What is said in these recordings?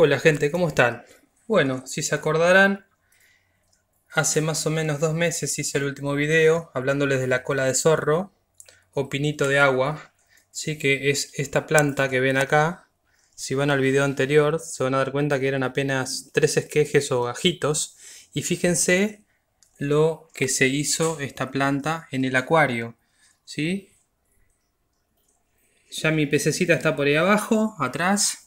Hola gente, ¿cómo están? Bueno, si se acordarán, hace más o menos dos meses hice el último video hablándoles de la cola de zorro o pinito de agua, sí que es esta planta que ven acá. Si van al video anterior se van a dar cuenta que eran apenas tres esquejes o gajitos y fíjense lo que se hizo esta planta en el acuario, ¿sí? Ya mi pececita está por ahí abajo, atrás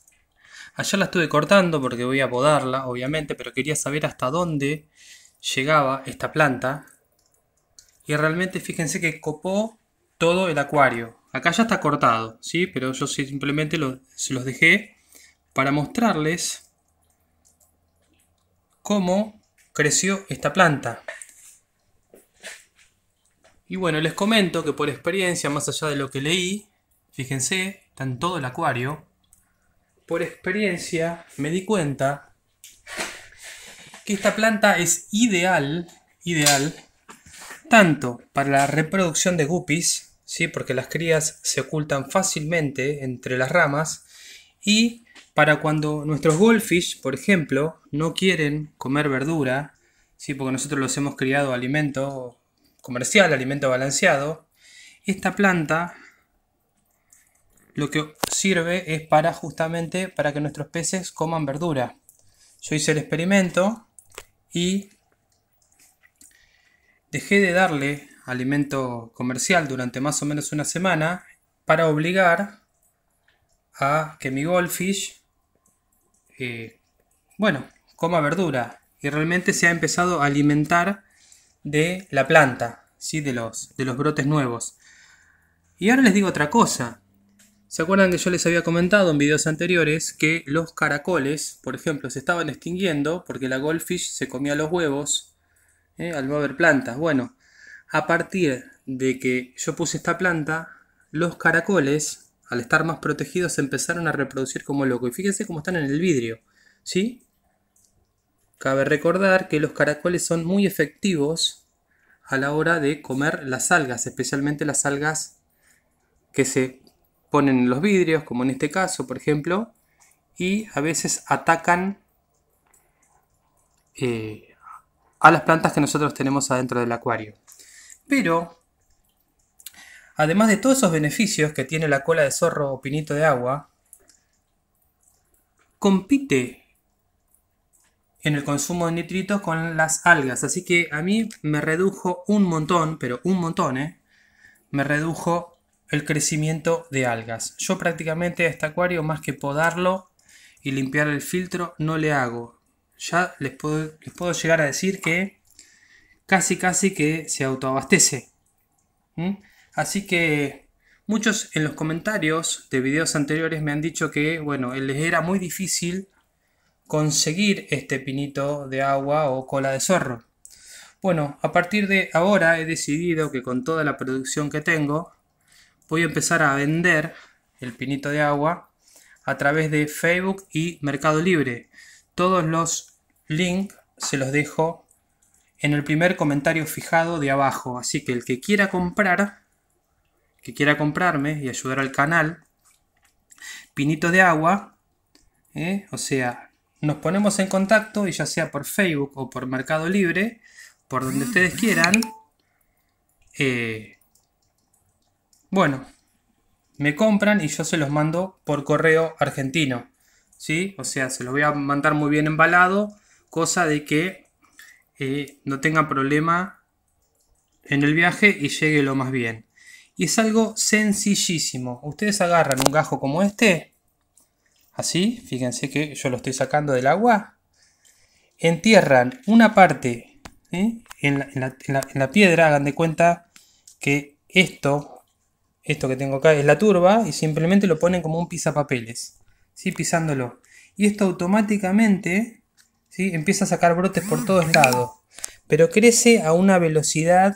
Allá la estuve cortando porque voy a podarla, obviamente, pero quería saber hasta dónde llegaba esta planta. Y realmente fíjense que copó todo el acuario. Acá ya está cortado, ¿sí? Pero yo simplemente se los dejé para mostrarles cómo creció esta planta. Y bueno, les comento que por experiencia, más allá de lo que leí, fíjense, está en todo el acuario por experiencia me di cuenta que esta planta es ideal, ideal, tanto para la reproducción de guppies, ¿sí? porque las crías se ocultan fácilmente entre las ramas, y para cuando nuestros goldfish, por ejemplo, no quieren comer verdura, ¿sí? porque nosotros los hemos criado alimento comercial, alimento balanceado, esta planta lo que sirve es para justamente para que nuestros peces coman verdura. Yo hice el experimento y dejé de darle alimento comercial durante más o menos una semana para obligar a que mi goldfish, eh, bueno, coma verdura y realmente se ha empezado a alimentar de la planta, ¿sí? de, los, de los brotes nuevos. Y ahora les digo otra cosa, ¿Se acuerdan que yo les había comentado en videos anteriores que los caracoles, por ejemplo, se estaban extinguiendo porque la goldfish se comía los huevos eh, al no haber plantas? Bueno, a partir de que yo puse esta planta, los caracoles, al estar más protegidos, empezaron a reproducir como locos. Y fíjense cómo están en el vidrio, ¿sí? Cabe recordar que los caracoles son muy efectivos a la hora de comer las algas, especialmente las algas que se ponen en los vidrios, como en este caso, por ejemplo, y a veces atacan eh, a las plantas que nosotros tenemos adentro del acuario. Pero, además de todos esos beneficios que tiene la cola de zorro o pinito de agua, compite en el consumo de nitritos con las algas. Así que a mí me redujo un montón, pero un montón, ¿eh? Me redujo el crecimiento de algas. Yo prácticamente a este acuario, más que podarlo y limpiar el filtro, no le hago. Ya les puedo, llegar a decir que casi casi que se autoabastece. ¿Mm? Así que muchos en los comentarios de videos anteriores me han dicho que, bueno, les era muy difícil conseguir este pinito de agua o cola de zorro. Bueno, a partir de ahora he decidido que con toda la producción que tengo, voy a empezar a vender el pinito de agua a través de Facebook y Mercado Libre. Todos los links se los dejo en el primer comentario fijado de abajo. Así que el que quiera comprar, que quiera comprarme y ayudar al canal, pinito de agua, ¿eh? o sea, nos ponemos en contacto y ya sea por Facebook o por Mercado Libre, por donde ustedes quieran, eh, bueno, me compran y yo se los mando por correo argentino. ¿Sí? O sea, se los voy a mandar muy bien embalado, cosa de que eh, no tenga problema en el viaje y llegue lo más bien. Y es algo sencillísimo. Ustedes agarran un gajo como este, así, fíjense que yo lo estoy sacando del agua, entierran una parte en la piedra, hagan de cuenta que esto esto que tengo acá es la turba y simplemente lo ponen como un pisapapeles, ¿sí? pisándolo. Y esto automáticamente ¿sí? empieza a sacar brotes por todos lados, pero crece a una velocidad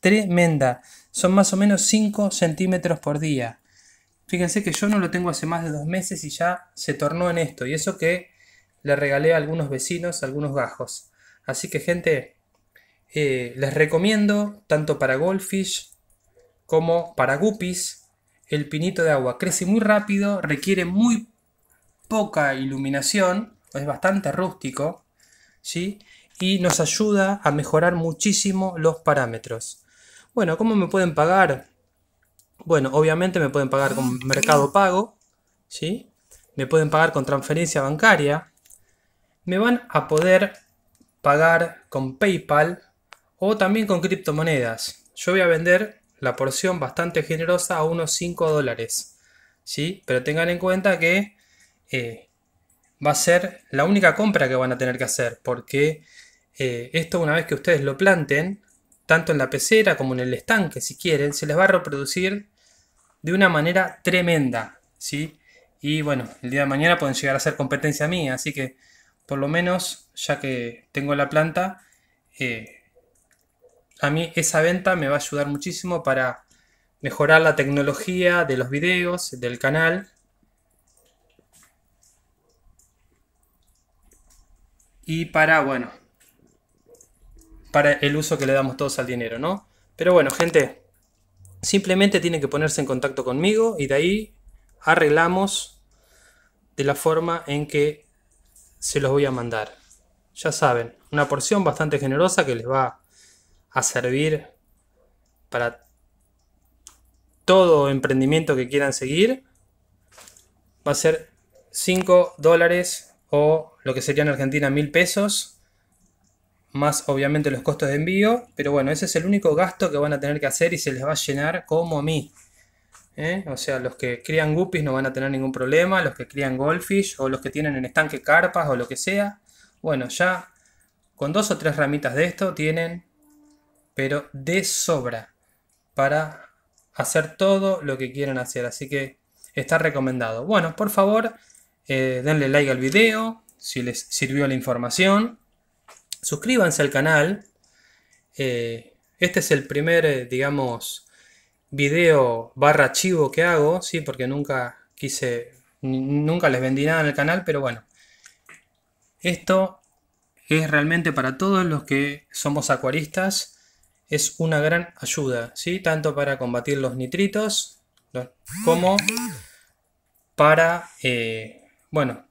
tremenda. Son más o menos 5 centímetros por día. Fíjense que yo no lo tengo hace más de dos meses y ya se tornó en esto. Y eso que le regalé a algunos vecinos algunos gajos. Así que gente, eh, les recomiendo tanto para Goldfish como para guppies, el pinito de agua crece muy rápido, requiere muy poca iluminación, es bastante rústico, ¿sí? y nos ayuda a mejorar muchísimo los parámetros. Bueno, ¿cómo me pueden pagar? Bueno, obviamente me pueden pagar con mercado pago, ¿sí? me pueden pagar con transferencia bancaria, me van a poder pagar con PayPal o también con criptomonedas. Yo voy a vender la porción bastante generosa a unos 5 dólares. ¿sí? Pero tengan en cuenta que eh, va a ser la única compra que van a tener que hacer, porque eh, esto una vez que ustedes lo planten, tanto en la pecera como en el estanque, si quieren, se les va a reproducir de una manera tremenda. ¿sí? Y bueno, el día de mañana pueden llegar a ser competencia mía, así que por lo menos, ya que tengo la planta, eh, a mí esa venta me va a ayudar muchísimo para mejorar la tecnología de los videos, del canal. Y para, bueno, para el uso que le damos todos al dinero, ¿no? Pero bueno, gente, simplemente tienen que ponerse en contacto conmigo y de ahí arreglamos de la forma en que se los voy a mandar. Ya saben, una porción bastante generosa que les va a servir para todo emprendimiento que quieran seguir. Va a ser 5 dólares o lo que sería en Argentina mil pesos. Más obviamente los costos de envío. Pero bueno, ese es el único gasto que van a tener que hacer y se les va a llenar como a mí. ¿eh? O sea, los que crían guppies no van a tener ningún problema. Los que crían goldfish o los que tienen en estanque carpas o lo que sea. Bueno, ya con dos o tres ramitas de esto tienen pero de sobra para hacer todo lo que quieran hacer. Así que está recomendado. Bueno, por favor, eh, denle like al video si les sirvió la información. Suscríbanse al canal. Eh, este es el primer, eh, digamos, video barra archivo que hago, ¿sí? Porque nunca quise, nunca les vendí nada en el canal, pero bueno. Esto es realmente para todos los que somos acuaristas es una gran ayuda, ¿sí? tanto para combatir los nitritos como para, eh, bueno,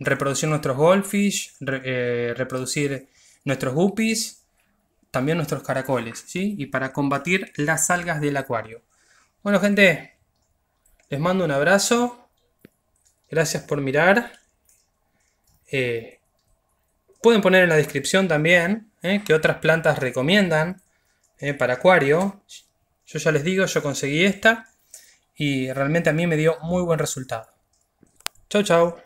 reproducir nuestros goldfish, eh, reproducir nuestros guppies, también nuestros caracoles, ¿sí? Y para combatir las algas del acuario. Bueno, gente, les mando un abrazo. Gracias por mirar. Eh, pueden poner en la descripción también ¿eh? qué otras plantas recomiendan eh, para acuario. Yo ya les digo, yo conseguí esta y realmente a mí me dio muy buen resultado. Chau, chau.